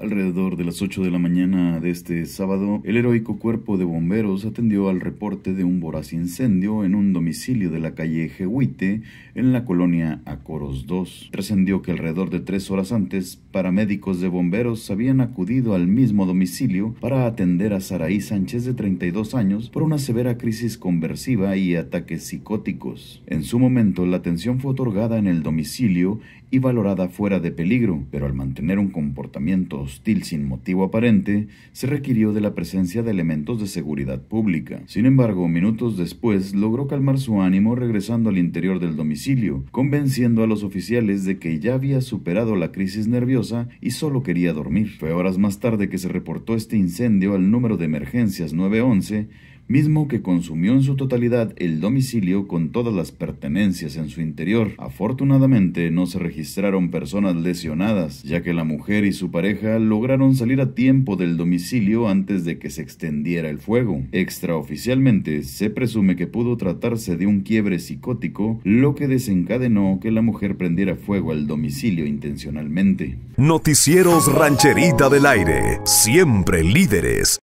Alrededor de las 8 de la mañana de este sábado, el heroico cuerpo de bomberos atendió al reporte de un voraz incendio en un domicilio de la calle Jehuite, en la colonia Acoros 2. Trascendió que alrededor de tres horas antes, paramédicos de bomberos habían acudido al mismo domicilio para atender a Saraí Sánchez de 32 años por una severa crisis conversiva y ataques psicóticos. En su momento, la atención fue otorgada en el domicilio y valorada fuera de peligro, pero al mantener un comportamiento hostil sin motivo aparente, se requirió de la presencia de elementos de seguridad pública. Sin embargo, minutos después logró calmar su ánimo regresando al interior del domicilio, convenciendo a los oficiales de que ya había superado la crisis nerviosa y solo quería dormir. Fue horas más tarde que se reportó este incendio al número de emergencias 911 mismo que consumió en su totalidad el domicilio con todas las pertenencias en su interior. Afortunadamente no se registraron personas lesionadas, ya que la mujer y su pareja lograron salir a tiempo del domicilio antes de que se extendiera el fuego. Extraoficialmente se presume que pudo tratarse de un quiebre psicótico, lo que desencadenó que la mujer prendiera fuego al domicilio intencionalmente. Noticieros Rancherita del Aire, siempre líderes.